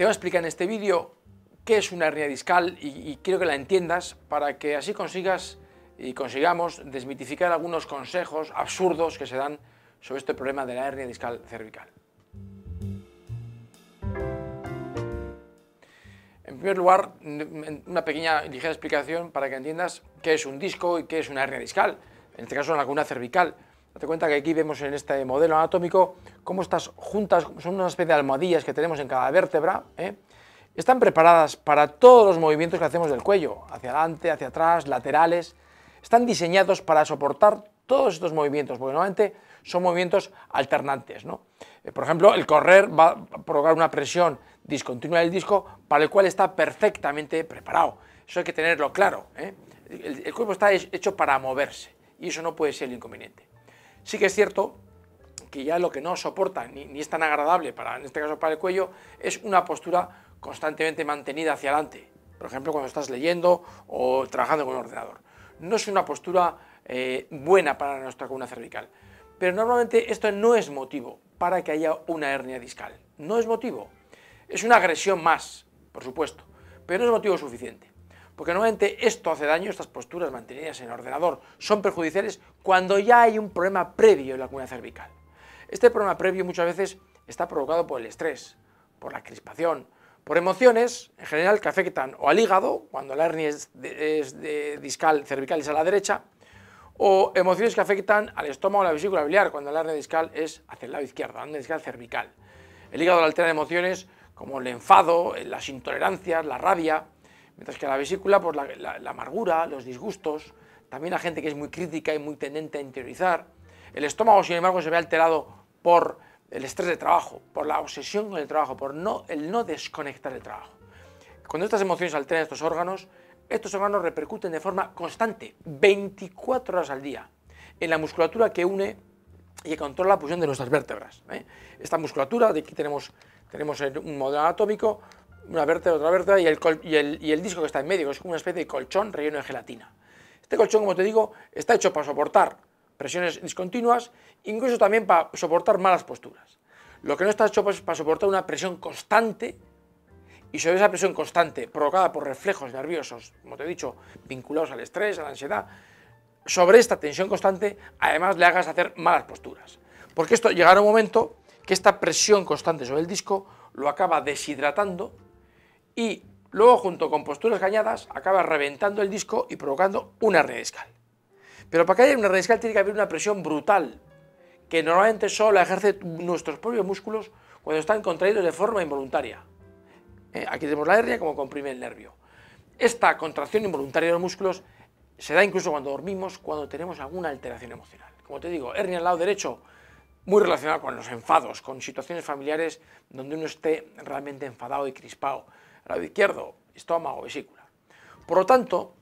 Te voy a explicar en este vídeo qué es una hernia discal y, quiero que la entiendas para que así consigas y consigamos desmitificar algunos consejos absurdos que se dan sobre este problema de la hernia discal cervical. En primer lugar, una pequeña y ligera explicación para que entiendas qué es un disco y qué es una hernia discal, en este caso una laguna cervical. Date cuenta que aquí vemos en este modelo anatómico cómo estas juntas son una especie de almohadillas que tenemos en cada vértebra. ¿eh? Están preparadas para todos los movimientos que hacemos del cuello, hacia adelante, hacia atrás, laterales. Están diseñados para soportar todos estos movimientos, porque normalmente son movimientos alternantes. ¿no? Eh, por ejemplo, el correr va a provocar una presión discontinua del disco para el cual está perfectamente preparado. Eso hay que tenerlo claro. ¿eh? el cuerpo está hecho para moverse y eso no puede ser el inconveniente. Sí que es cierto que ya lo que no soporta ni, es tan agradable, para, en este caso para el cuello, es una postura constantemente mantenida hacia adelante. Por ejemplo, cuando estás leyendo o trabajando con un ordenador. No es una postura eh, buena para nuestra columna cervical. Pero normalmente esto no es motivo para que haya una hernia discal. No es motivo. Es una agresión más, por supuesto, pero no es motivo suficiente. Porque normalmente esto hace daño, estas posturas mantenidas en el ordenador son perjudiciales cuando ya hay un problema previo en la columna cervical. Este problema previo muchas veces está provocado por el estrés, por la crispación, por emociones en general que afectan o al hígado, cuando la hernia es, discal cervical es a la derecha, o emociones que afectan al estómago o la vesícula biliar, cuando la hernia discal es hacia el lado izquierdo, hernia discal cervical. El hígado altera emociones como el enfado, las intolerancias, la rabia, Mientras que la vesícula, por pues, la, amargura, los disgustos, también la gente que es muy crítica y muy tendente a interiorizar. El estómago, sin embargo, se ve alterado por el estrés de trabajo, por la obsesión con el trabajo, por no, el no desconectar el trabajo. Cuando estas emociones alteran estos órganos, estos órganos repercuten de forma constante, 24 horas al día, en la musculatura que une y que controla la posición de nuestras vértebras. ¿eh? Esta musculatura, de aquí tenemos, tenemos un modelo anatómico, una vértebra, otra vértebra y el, y, el, y el, disco que está en medio, que es como una especie de colchón relleno de gelatina. Este colchón, como te digo, está hecho para soportar presiones discontinuas, incluso también para soportar malas posturas. Lo que no está hecho es para soportar una presión constante y sobre esa presión constante provocada por reflejos nerviosos, como te he dicho, vinculados al estrés, a la ansiedad, sobre esta tensión constante, además le hagas hacer malas posturas. Porque esto llegará un momento que esta presión constante sobre el disco lo acaba deshidratando y luego junto con posturas cañadas acaba reventando el disco y provocando una hernia discal. Pero para que haya una hernia discal tiene que haber una presión brutal, que normalmente solo ejerce nuestros propios músculos cuando están contraídos de forma involuntaria. Eh, aquí tenemos la hernia como comprime el nervio. Esta contracción involuntaria de los músculos se da incluso cuando dormimos, cuando tenemos alguna alteración emocional. Como te digo, hernia al lado derecho, muy relacionada con los enfados, con situaciones familiares donde uno esté realmente enfadado y crispado lado izquierdo, estómago, vesícula. Por lo tanto,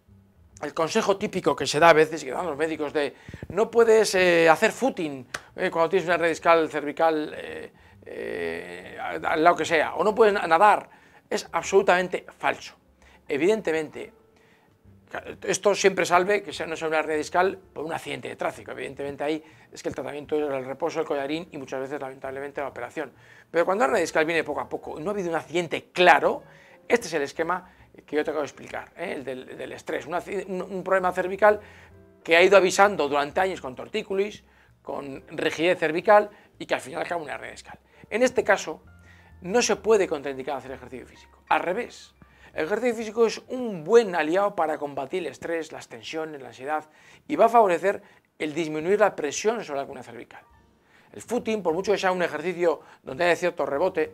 el consejo típico que se da a veces, que dan los médicos, de no puedes eh, hacer footing eh, cuando tienes una red discal cervical eh, eh, al lado que sea, o no puedes nadar, es absolutamente falso. Evidentemente, esto siempre salve que sea, no sea una red discal por un accidente de tráfico. Evidentemente ahí es que el tratamiento es el reposo, el collarín y muchas veces lamentablemente la operación. Pero cuando la red discal viene poco a poco y no ha habido un accidente claro, este es el esquema que yo te acabo de explicar, ¿eh? el del, estrés. un, problema cervical que ha ido avisando durante años con tortícolis, con rigidez cervical y que al final acaba una hernia discal. En este caso, no se puede contraindicar hacer ejercicio físico. Al revés, el ejercicio físico es un buen aliado para combatir el estrés, las tensiones, la ansiedad y va a favorecer el disminuir la presión sobre la cuna cervical. El footing, por mucho que sea un ejercicio donde haya cierto rebote,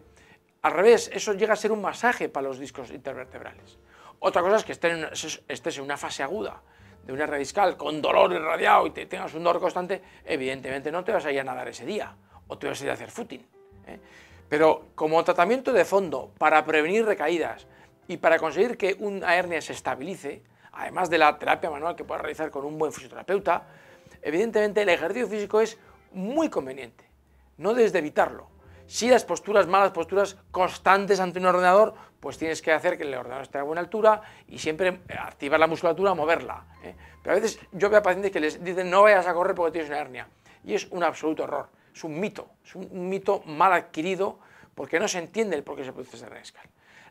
al revés, eso llega a ser un masaje para los discos intervertebrales. Otra cosa es que estés en una fase aguda de una hernia discal con dolor irradiado y te tengas un dolor constante, evidentemente no te vas a ir a nadar ese día o te vas a ir a hacer footing. ¿eh? Pero como tratamiento de fondo para prevenir recaídas y para conseguir que una hernia se estabilice, además de la terapia manual que puedas realizar con un buen fisioterapeuta, evidentemente el ejercicio físico es muy conveniente. No debes de evitarlo, si las posturas, malas posturas constantes ante un ordenador, pues tienes que hacer que el ordenador esté a buena altura y siempre eh, activar la musculatura, moverla. ¿eh? Pero a veces yo veo a pacientes que les dicen no vayas a correr porque tienes una hernia. Y es un absoluto error, es un mito, es un mito mal adquirido porque no se entiende el por qué se produce esa hernia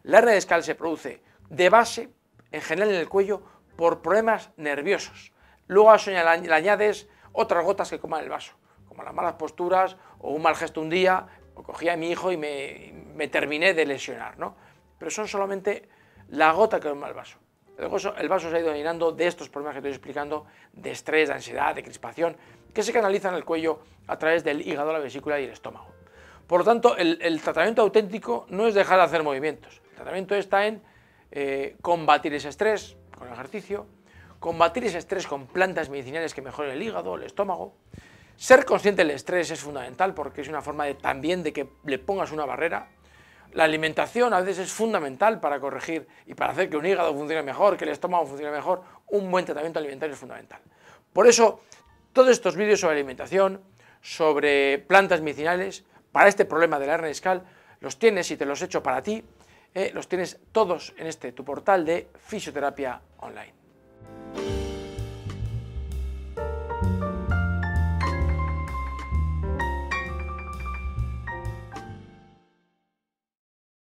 La hernia se produce de base, en general en el cuello, por problemas nerviosos. Luego a eso le añades otras gotas que coman el vaso, como las malas posturas o un mal gesto un día, o cogí a mi hijo y me, terminé de lesionar, ¿no? Pero son solamente la gota que toma el vaso. El vaso, se ha ido llenando de estos problemas que estoy explicando, de estrés, de ansiedad, de crispación, que se canalizan el cuello a través del hígado, la vesícula y el estómago. Por lo tanto, el, tratamiento auténtico no es dejar de hacer movimientos. El tratamiento está en eh, combatir ese estrés con ejercicio, combatir ese estrés con plantas medicinales que mejoren el hígado, el estómago, ser consciente del estrés es fundamental porque es una forma también de que le pongas una barrera. La alimentación a veces es fundamental para corregir y para hacer que un hígado funcione mejor, que el estómago funcione mejor. Un buen tratamiento alimentario es fundamental. Por eso, todos estos vídeos sobre alimentación, sobre plantas medicinales, para este problema de la hernia discal, los tienes y te los he hecho para ti. Eh, los tienes todos en este, tu portal de fisioterapia online.